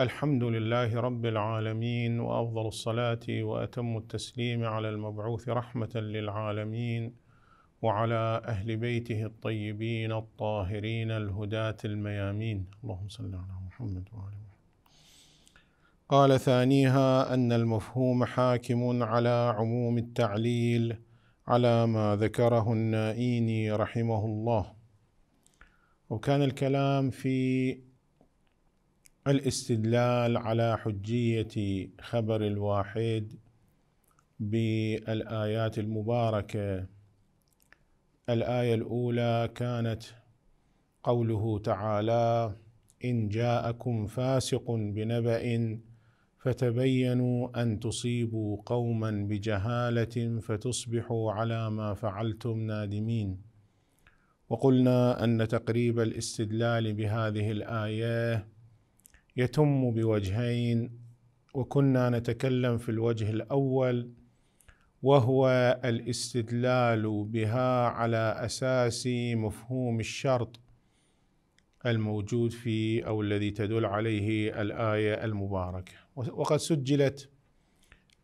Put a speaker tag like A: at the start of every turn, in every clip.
A: الحمد لله رب العالمين وافضل الصلاه واتم التسليم على المبعوث رحمه للعالمين وعلى اهل بيته الطيبين الطاهرين الهداه الميامين اللهم صل على محمد وعلى آله قال ثانيها ان المفهوم حاكم على عموم التعليل على ما ذكره النائيني رحمه الله وكان الكلام في الاستدلال على حجية خبر الواحد بالآيات المباركة الآية الأولى كانت قوله تعالى إن جاءكم فاسق بنبأ فتبينوا أن تصيبوا قوما بجهالة فتصبحوا على ما فعلتم نادمين وقلنا أن تقريب الاستدلال بهذه الآية يتم بوجهين وكنا نتكلم في الوجه الاول وهو الاستدلال بها على اساس مفهوم الشرط الموجود في او الذي تدل عليه الايه المباركه وقد سجلت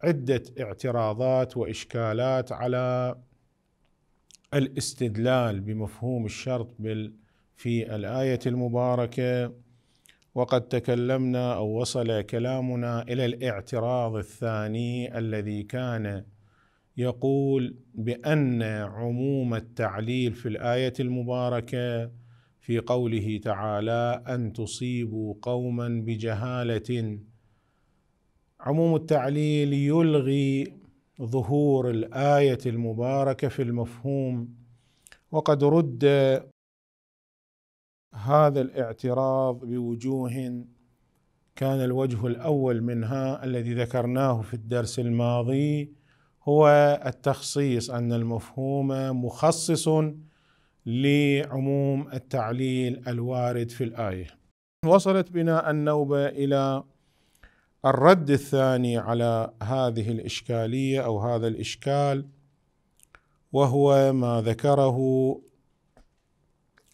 A: عده اعتراضات واشكالات على الاستدلال بمفهوم الشرط في الايه المباركه وقد تكلمنا او وصل كلامنا الى الاعتراض الثاني الذي كان يقول بان عموم التعليل في الايه المباركه في قوله تعالى ان تصيبوا قوما بجهاله عموم التعليل يلغي ظهور الايه المباركه في المفهوم وقد رد هذا الاعتراض بوجوه كان الوجه الاول منها الذي ذكرناه في الدرس الماضي هو التخصيص ان المفهوم مخصص لعموم التعليل الوارد في الايه وصلت بنا النوبه الى الرد الثاني على هذه الاشكاليه او هذا الاشكال وهو ما ذكره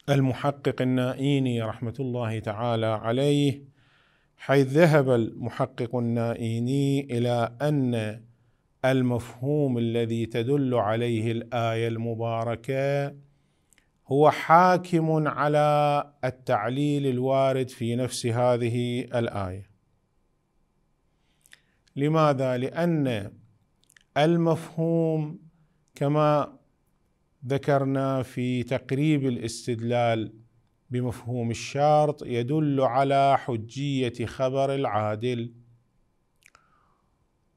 A: المحقق النائيني رحمة الله تعالى عليه حيث ذهب المحقق النائيني إلى أن المفهوم الذي تدل عليه الآية المباركة هو حاكم على التعليل الوارد في نفس هذه الآية لماذا؟ لأن المفهوم كما ذكرنا في تقريب الاستدلال بمفهوم الشرط يدل على حجيه خبر العادل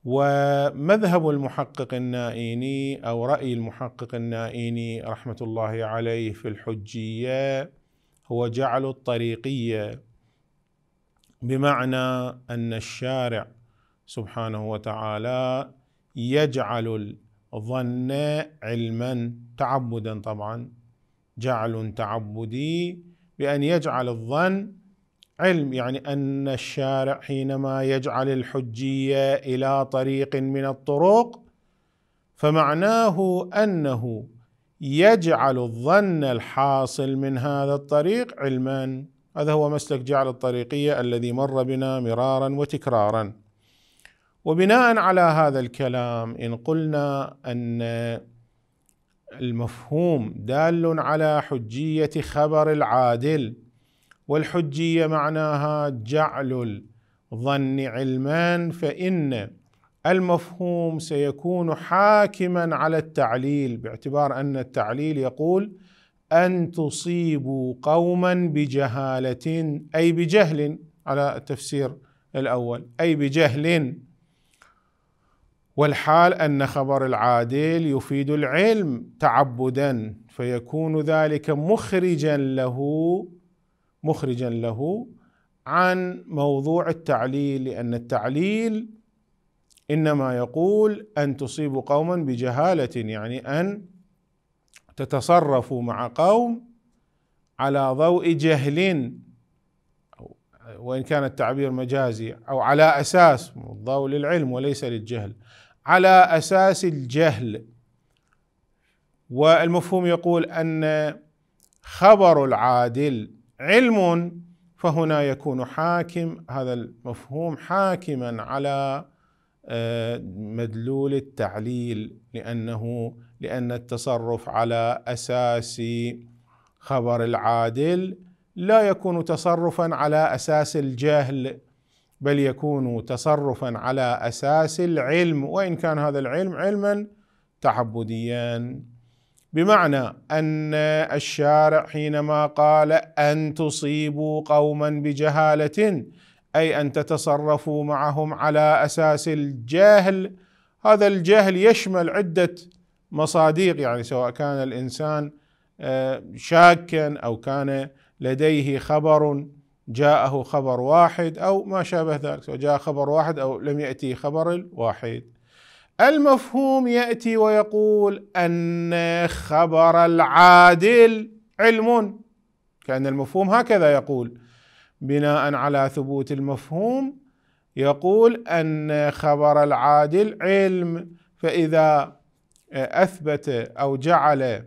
A: ومذهب المحقق النائيني او راي المحقق النائيني رحمه الله عليه في الحجيه هو جعل الطريقيه بمعنى ان الشارع سبحانه وتعالى يجعل ظن علما تعبدا طبعا جعل تعبدي بأن يجعل الظن علم يعني أن الشارع حينما يجعل الحجية إلى طريق من الطرق فمعناه أنه يجعل الظن الحاصل من هذا الطريق علما هذا هو مسلك جعل الطريقية الذي مر بنا مرارا وتكرارا وبناء على هذا الكلام ان قلنا ان المفهوم دال على حجيه خبر العادل والحجيه معناها جعل الظن علما فان المفهوم سيكون حاكما على التعليل باعتبار ان التعليل يقول ان تصيبوا قوما بجهاله اي بجهل على التفسير الاول اي بجهل والحال ان خبر العادل يفيد العلم تعبدا فيكون ذلك مخرجا له مخرجا له عن موضوع التعليل لان التعليل انما يقول ان تصيب قوما بجهاله يعني ان تتصرفوا مع قوم على ضوء جهل وان كان التعبير مجازي او على اساس الضوء للعلم وليس للجهل على اساس الجهل والمفهوم يقول ان خبر العادل علم فهنا يكون حاكم هذا المفهوم حاكما على آه، مدلول التعليل لانه لان التصرف على اساس خبر العادل لا يكون تصرفا على اساس الجهل بل يكون تصرفا على اساس العلم وان كان هذا العلم علما تعبديا بمعنى ان الشارع حينما قال ان تصيبوا قوما بجهاله اي ان تتصرفوا معهم على اساس الجهل هذا الجهل يشمل عده مصادق يعني سواء كان الانسان آه، شاكا او كان لديه خبر جاءه خبر واحد أو ما شابه ذلك جاء خبر واحد أو لم يأتي خبر الواحد المفهوم يأتي ويقول أن خبر العادل علم كأن المفهوم هكذا يقول بناء على ثبوت المفهوم يقول أن خبر العادل علم فإذا أثبت أو جعل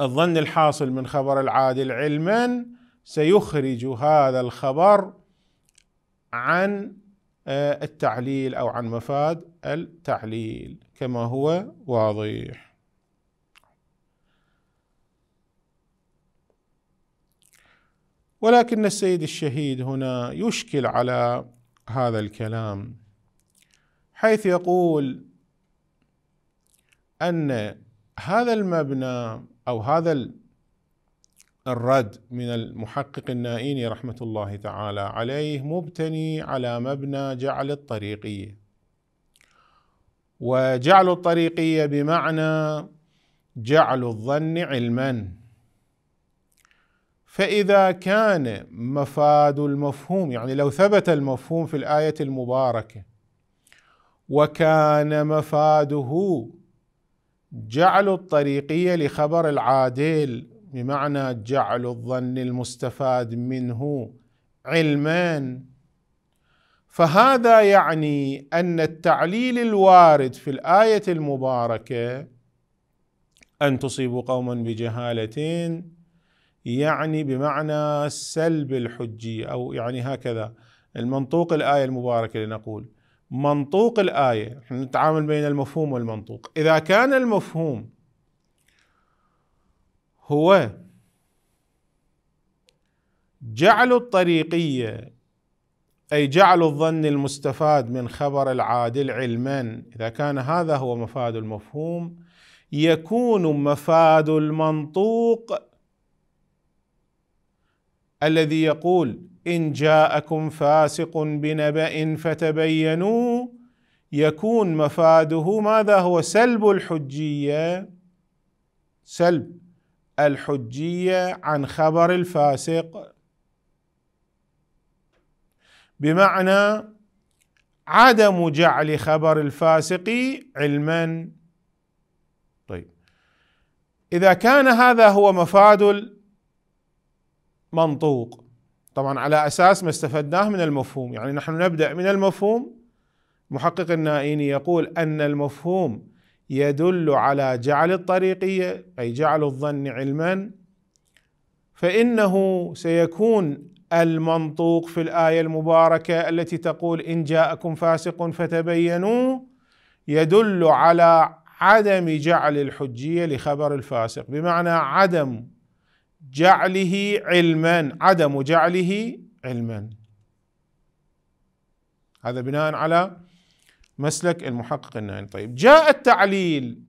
A: الظن الحاصل من خبر العادل علما سيخرج هذا الخبر عن آه، التعليل او عن مفاد التعليل كما هو واضح ولكن السيد الشهيد هنا يشكل على هذا الكلام حيث يقول ان هذا المبنى او هذا الرد من المحقق النائيني رحمة الله تعالى عليه مبتني على مبنى جعل الطريقية وجعل الطريقية بمعنى جعل الظن علما فإذا كان مفاد المفهوم يعني لو ثبت المفهوم في الآية المباركة وكان مفاده جعل الطريقية لخبر العادل بمعنى جعل الظن المستفاد منه علما فهذا يعني ان التعليل الوارد في الايه المباركه ان تصيبوا قوما بجهاله يعني بمعنى سلب الحجيه او يعني هكذا المنطوق الايه المباركه لنقول منطوق الايه نتعامل بين المفهوم والمنطوق اذا كان المفهوم هو جعل الطريقية أي جعل الظن المستفاد من خبر العادل علما إذا كان هذا هو مفاد المفهوم يكون مفاد المنطوق الذي يقول إن جاءكم فاسق بنبأ فتبينوا يكون مفاده ماذا هو سلب الحجية سلب الحجيه عن خبر الفاسق بمعنى عدم جعل خبر الفاسق علما طيب اذا كان هذا هو مفاد المنطوق طبعا على اساس ما استفدناه من المفهوم يعني نحن نبدا من المفهوم محقق النائيني يقول ان المفهوم يدل على جعل الطريقيه اي جعل الظن علما فانه سيكون المنطوق في الايه المباركه التي تقول ان جاءكم فاسق فتبينوا يدل على عدم جعل الحجيه لخبر الفاسق بمعنى عدم جعله علما عدم جعله علما هذا بناء على مسلك المحقق النهائي طيب جاء التعليل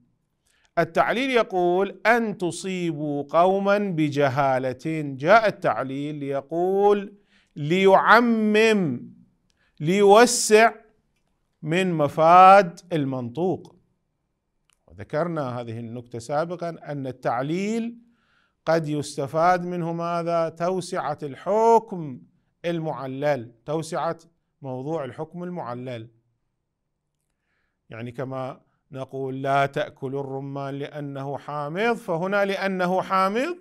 A: التعليل يقول أن تصيبوا قوما بجهالة جاء التعليل يقول ليعمم ليوسع من مفاد المنطوق وذكرنا هذه النكتة سابقا أن التعليل قد يستفاد منه ماذا توسعة الحكم المعلل توسعة موضوع الحكم المعلل يعني كما نقول لا تأكلوا الرمان لأنه حامض فهنا لأنه حامض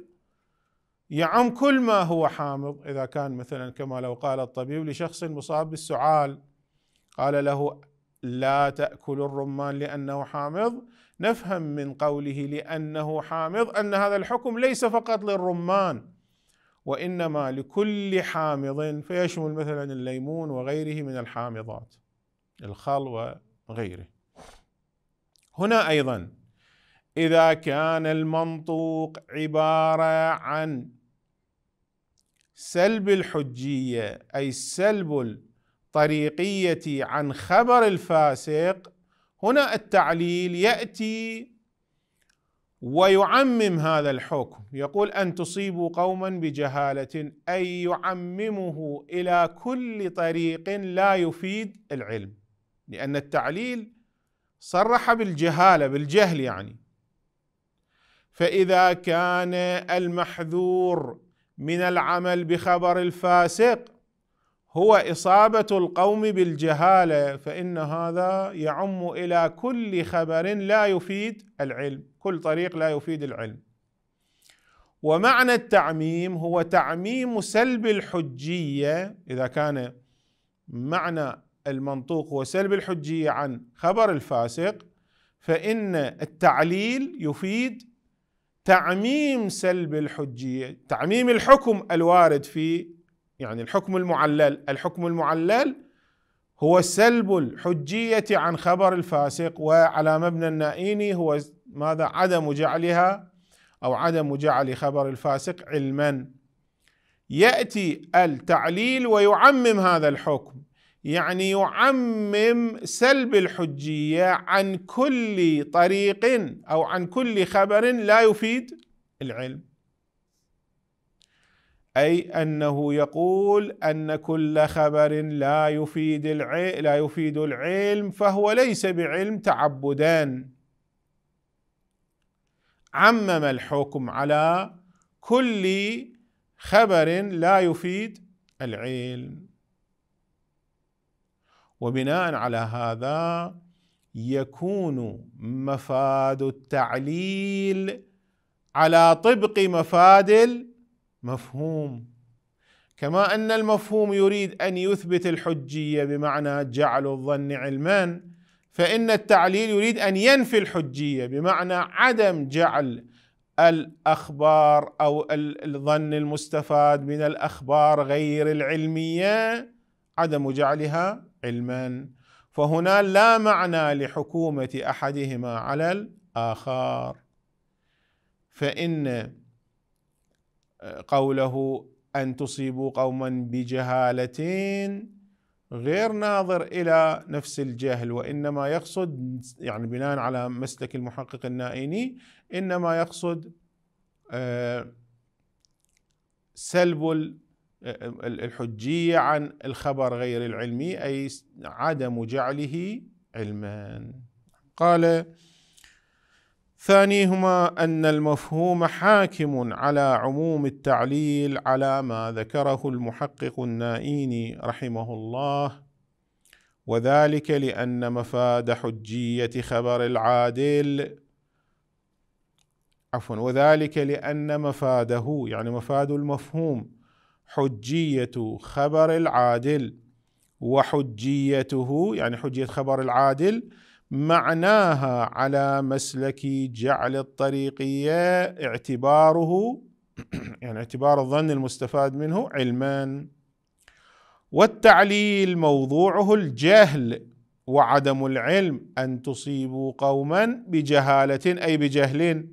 A: يعم كل ما هو حامض إذا كان مثلا كما لو قال الطبيب لشخص مصاب بالسعال قال له لا تأكل الرمان لأنه حامض نفهم من قوله لأنه حامض أن هذا الحكم ليس فقط للرمان وإنما لكل حامض فيشمل مثلا الليمون وغيره من الحامضات الخل وغيره هنا ايضا اذا كان المنطوق عباره عن سلب الحجيه اي سلب الطريقيه عن خبر الفاسق هنا التعليل ياتي ويعمم هذا الحكم يقول ان تصيبوا قوما بجهاله اي يعممه الى كل طريق لا يفيد العلم لان التعليل صرح بالجهاله بالجهل يعني فاذا كان المحذور من العمل بخبر الفاسق هو اصابه القوم بالجهاله فان هذا يعم الى كل خبر لا يفيد العلم كل طريق لا يفيد العلم ومعنى التعميم هو تعميم سلب الحجيه اذا كان معنى المنطوق هو سلب الحجية عن خبر الفاسق فإن التعليل يفيد تعميم سلب الحجية تعميم الحكم الوارد في يعني الحكم المعلل الحكم المعلل هو سلب الحجية عن خبر الفاسق وعلى مبنى النائيني هو ماذا عدم جعلها أو عدم جعل خبر الفاسق علما يأتي التعليل ويعمم هذا الحكم يعني يعمم سلب الحجيه عن كل طريق او عن كل خبر لا يفيد العلم اي انه يقول ان كل خبر لا يفيد العلم لا يفيد العلم فهو ليس بعلم تعبدا عمم الحكم على كل خبر لا يفيد العلم وبناء على هذا يكون مفاد التعليل على طبق مفاد المفهوم كما ان المفهوم يريد ان يثبت الحجيه بمعنى جعل الظن علما فان التعليل يريد ان ينفي الحجيه بمعنى عدم جعل الاخبار او الظن المستفاد من الاخبار غير العلميه عدم جعلها علما فهنا لا معنى لحكومة أحدهما على الآخر فإن آه، قوله أن تصيبوا قوما بجهالة غير ناظر إلى نفس الجهل وإنما يقصد يعني بناء على مسلك المحقق النائيني إنما يقصد آه، سلب الحجية عن الخبر غير العلمي أي عدم جعله علما قال ثانيهما أن المفهوم حاكم على عموم التعليل على ما ذكره المحقق النائيني رحمه الله وذلك لأن مفاد حجية خبر العادل عفوا وذلك لأن مفاده يعني مفاد المفهوم حجية خبر العادل وحجيته يعني حجية خبر العادل معناها على مسلك جعل الطريقية اعتباره يعني اعتبار الظن المستفاد منه علما والتعليل موضوعه الجهل وعدم العلم أن تصيبوا قوما بجهالة أي بجهل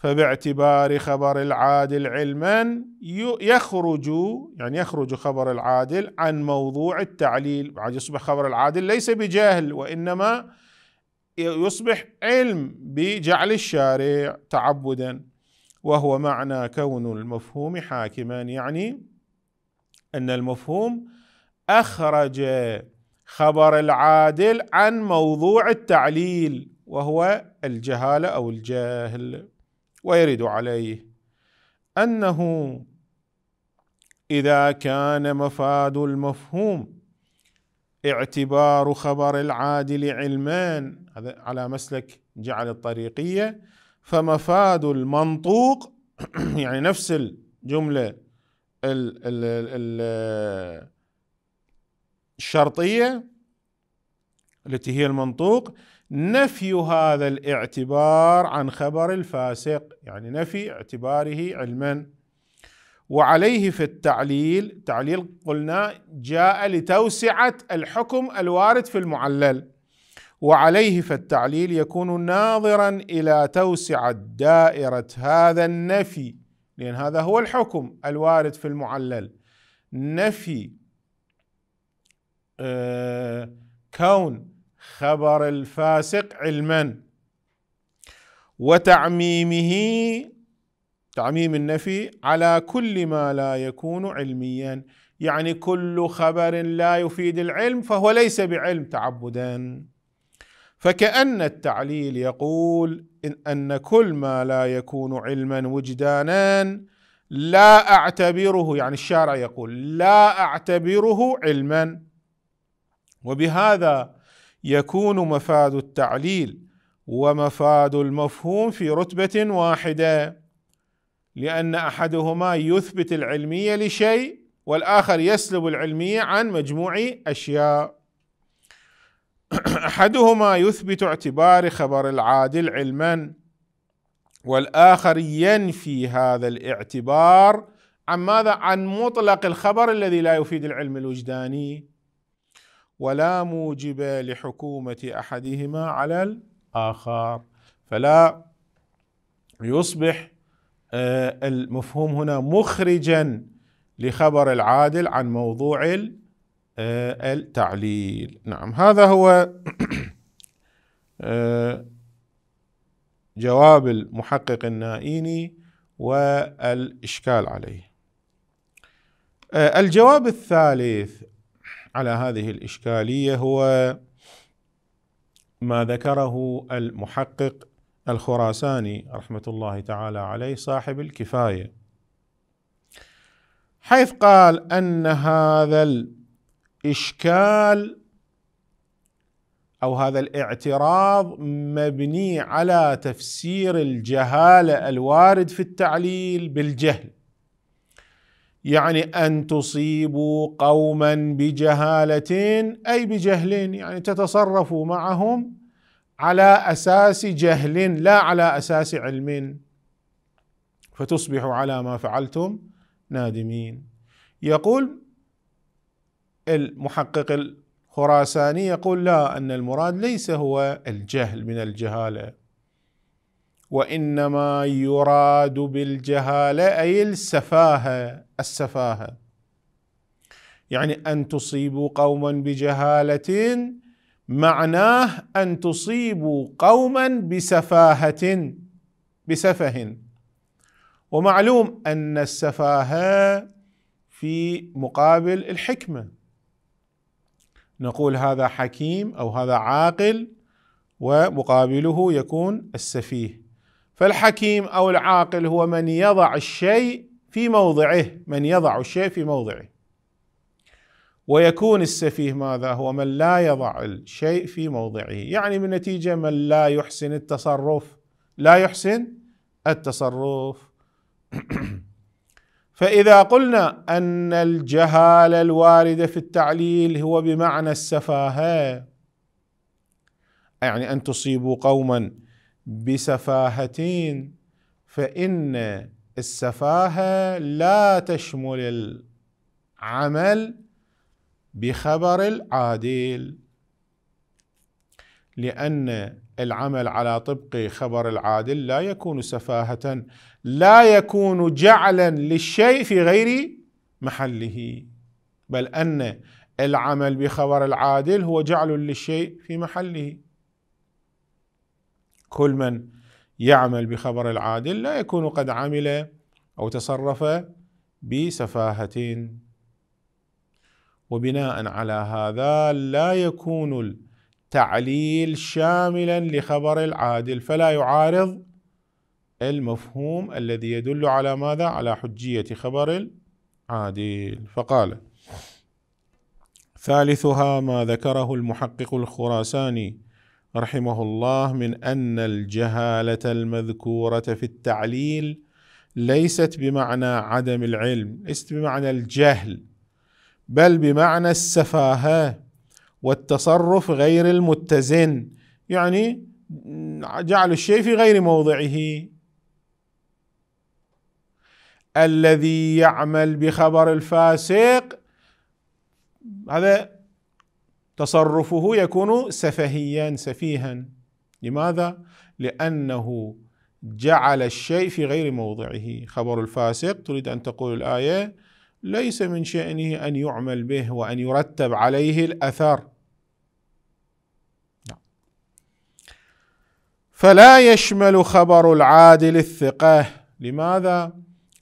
A: فباعتبار خبر العادل علما يخرج يعني يخرج خبر العادل عن موضوع التعليل بعد يصبح خبر العادل ليس بجهل وإنما يصبح علم بجعل الشارع تعبدا وهو معنى كون المفهوم حاكما يعني أن المفهوم أخرج خبر العادل عن موضوع التعليل وهو الجهالة أو الجهل ويرد عليه انه اذا كان مفاد المفهوم اعتبار خبر العادل علمان هذا على مسلك جعل الطريقيه فمفاد المنطوق يعني نفس الجمله الشرطيه التي هي المنطوق نفي هذا الاعتبار عن خبر الفاسق يعني نفي اعتباره علما وعليه في التعليل تعليل قلنا جاء لتوسعة الحكم الوارد في المعلل وعليه فالتعليل يكون ناظرا إلى توسعة دائرة هذا النفي لأن هذا هو الحكم الوارد في المعلل نفي آه، كون خبر الفاسق علما وتعميمه تعميم النفي على كل ما لا يكون علميا يعني كل خبر لا يفيد العلم فهو ليس بعلم تعبدا فكأن التعليل يقول إن, أن كل ما لا يكون علما وجدانا لا أعتبره يعني الشارع يقول لا أعتبره علما وبهذا يكون مفاد التعليل ومفاد المفهوم في رتبة واحدة لأن أحدهما يثبت العلمية لشيء والآخر يسلب العلمية عن مجموع أشياء أحدهما يثبت اعتبار خبر العادل علما والآخر ينفي هذا الاعتبار عن ماذا؟ عن مطلق الخبر الذي لا يفيد العلم الوجداني ولا موجب لحكومة أحدهما على الآخر فلا يصبح آه، المفهوم هنا مخرجا لخبر العادل عن موضوع آه، التعليل نعم هذا هو آه، جواب المحقق النائيني والإشكال عليه الجواب الثالث على هذه الإشكالية هو ما ذكره المحقق الخراساني رحمة الله تعالى عليه صاحب الكفاية حيث قال أن هذا الإشكال أو هذا الاعتراض مبني على تفسير الجهالة الوارد في التعليل بالجهل يعني ان تصيبوا قوما بجهاله اي بجهل يعني تتصرفوا معهم على اساس جهل لا على اساس علم فتصبحوا على ما فعلتم نادمين يقول المحقق الخراساني يقول لا ان المراد ليس هو الجهل من الجهاله وانما يراد بالجهاله اي السفاهه السفاهه يعني ان تصيبوا قوما بجهاله معناه ان تصيبوا قوما بسفاهه بسفه ومعلوم ان السفاهه في مقابل الحكمه نقول هذا حكيم او هذا عاقل ومقابله يكون السفيه فالحكيم او العاقل هو من يضع الشيء في موضعه من يضع الشيء في موضعه ويكون السفيه ماذا هو من لا يضع الشيء في موضعه يعني من نتيجة من لا يحسن التصرف لا يحسن التصرف فإذا قلنا أن الجهالة الواردة في التعليل هو بمعنى السفاهة يعني أن تصيبوا قوما بسفاهة فإن السفاهه لا تشمل العمل بخبر العادل لان العمل على طبق خبر العادل لا يكون سفاهه لا يكون جعلا للشيء في غير محله بل ان العمل بخبر العادل هو جعل للشيء في محله كل من يعمل بخبر العادل لا يكون قد عمل أو تصرف بسفاهة وبناء على هذا لا يكون التعليل شاملا لخبر العادل فلا يعارض المفهوم الذي يدل على ماذا؟ على حجية خبر العادل فقال ثالثها ما ذكره المحقق الخراساني رحمه الله من ان الجهاله المذكوره في التعليل ليست بمعنى عدم العلم ليست بمعنى الجهل بل بمعنى السفاهه والتصرف غير المتزن يعني جعل الشيء في غير موضعه الذي يعمل بخبر الفاسق هذا تصرفه يكون سفهيا سفيها لماذا؟ لأنه جعل الشيء في غير موضعه خبر الفاسق تريد أن تقول الآية ليس من شأنه أن يعمل به وأن يرتب عليه الأثر نعم. فلا يشمل خبر العادل الثقة لماذا؟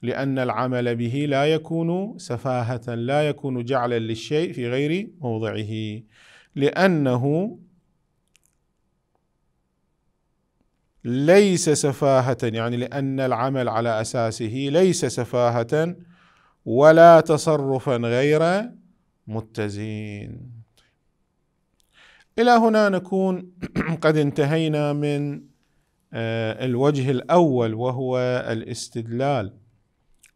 A: لأن العمل به لا يكون سفاهة لا يكون جعلا للشيء في غير موضعه لأنه ليس سفاهة يعني لأن العمل على أساسه ليس سفاهة ولا تصرفا غير متزن إلى هنا نكون قد انتهينا من آه، الوجه الأول وهو الاستدلال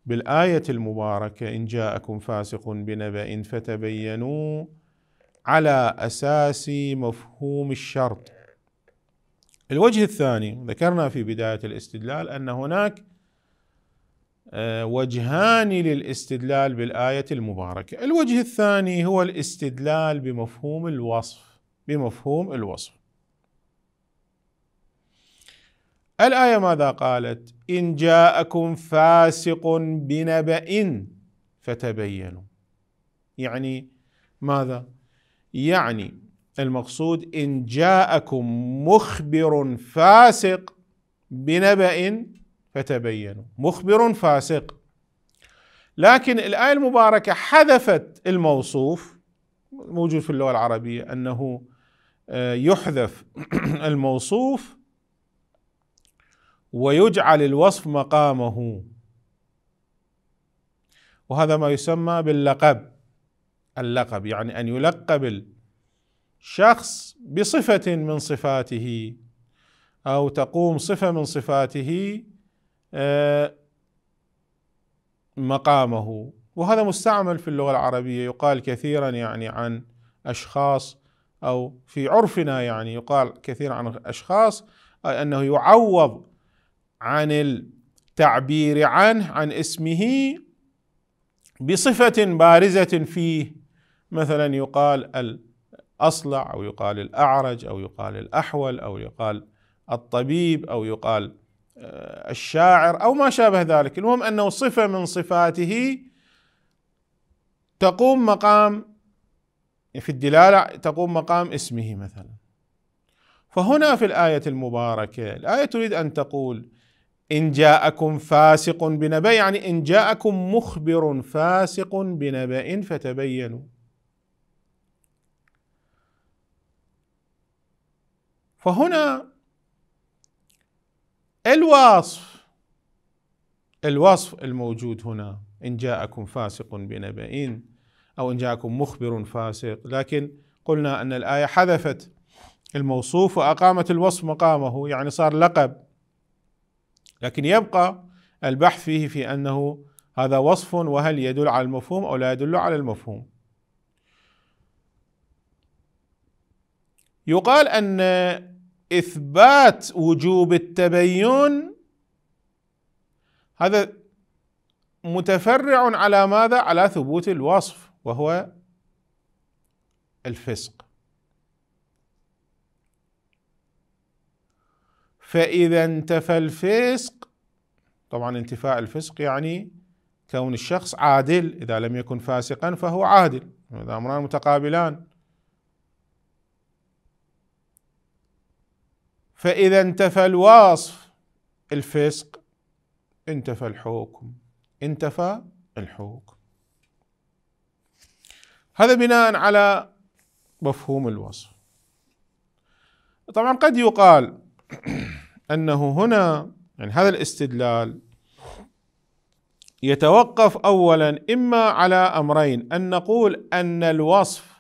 A: بالآية المباركة إن جاءكم فاسق بنبأ فتبينوا على أساس مفهوم الشرط الوجه الثاني ذكرنا في بداية الاستدلال أن هناك آه، وجهان للاستدلال بالآية المباركة الوجه الثاني هو الاستدلال بمفهوم الوصف بمفهوم الوصف الآية ماذا قالت إن جاءكم فاسق بنبأ فتبينوا يعني ماذا؟ يعني المقصود إن جاءكم مخبر فاسق بنبأ فتبينوا مخبر فاسق لكن الآية المباركة حذفت الموصوف موجود في اللغة العربية أنه آه، يحذف الموصوف ويجعل الوصف مقامه وهذا ما يسمى باللقب اللقب يعني ان يلقب الشخص بصفه من صفاته او تقوم صفه من صفاته آه، مقامه وهذا مستعمل في اللغه العربيه يقال كثيرا يعني عن اشخاص او في عرفنا يعني يقال كثيرا عن اشخاص انه يعوض عن التعبير عنه عن اسمه بصفة بارزة فيه مثلا يقال الأصلع أو يقال الأعرج أو يقال الأحول أو يقال الطبيب أو يقال آه، الشاعر أو ما شابه ذلك المهم أنه صفة من صفاته تقوم مقام في الدلالة تقوم مقام اسمه مثلا فهنا في الآية المباركة الآية تريد أن تقول إن جاءكم فاسق بنبأ يعني إن جاءكم مخبر فاسق بنبأ فتبينوا فهنا الوصف الوصف الموجود هنا إن جاءكم فاسق بنبأ أو إن جاءكم مخبر فاسق لكن قلنا أن الآية حذفت الموصوف وأقامت الوصف مقامه يعني صار لقب لكن يبقى البحث فيه في أنه هذا وصف وهل يدل على المفهوم أو لا يدل على المفهوم يقال أن إثبات وجوب التبين هذا متفرع على ماذا؟ على ثبوت الوصف وهو الفسق فإذا انتفى الفسق طبعا انتفاء الفسق يعني كون الشخص عادل إذا لم يكن فاسقا فهو عادل هذا أمران متقابلان فإذا انتفى الوصف الفسق انتفى الحكم انتفى الحكم هذا بناء على مفهوم الوصف طبعا قد يقال انه هنا يعني هذا الاستدلال يتوقف اولا اما على امرين ان نقول ان الوصف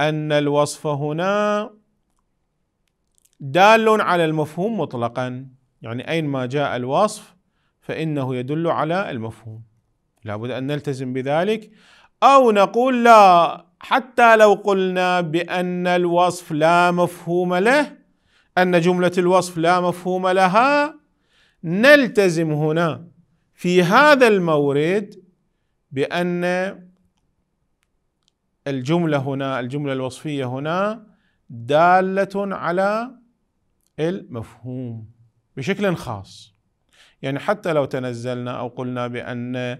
A: ان الوصف هنا دال على المفهوم مطلقا يعني اين ما جاء الوصف فانه يدل على المفهوم لابد ان نلتزم بذلك او نقول لا حتى لو قلنا بان الوصف لا مفهوم له أن جملة الوصف لا مفهوم لها نلتزم هنا في هذا المورد بأن الجملة هنا الجملة الوصفية هنا دالة على المفهوم بشكل خاص يعني حتى لو تنزلنا أو قلنا بأن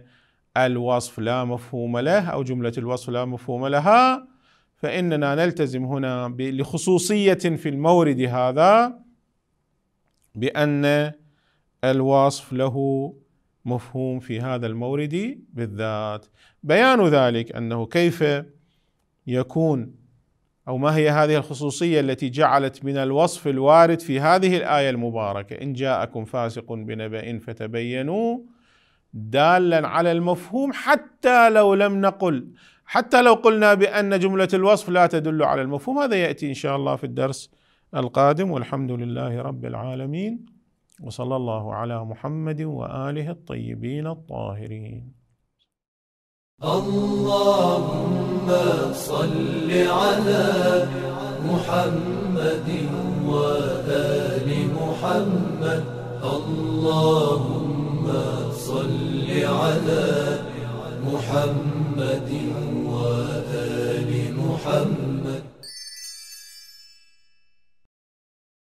A: الوصف لا مفهوم له أو جملة الوصف لا مفهوم لها فإننا نلتزم هنا لخصوصية في المورد هذا بأن الوصف له مفهوم في هذا المورد بالذات بيان ذلك أنه كيف يكون أو ما هي هذه الخصوصية التي جعلت من الوصف الوارد في هذه الآية المباركة إن جاءكم فاسق بنبأ فتبينوا دالا على المفهوم حتى لو لم نقل حتى لو قلنا بان جمله الوصف لا تدل على المفهوم هذا ياتي ان شاء الله في الدرس القادم والحمد لله رب العالمين وصلى الله على محمد واله الطيبين الطاهرين اللهم صل على محمد وال محمد اللهم صل على محمد محمد وآل محمد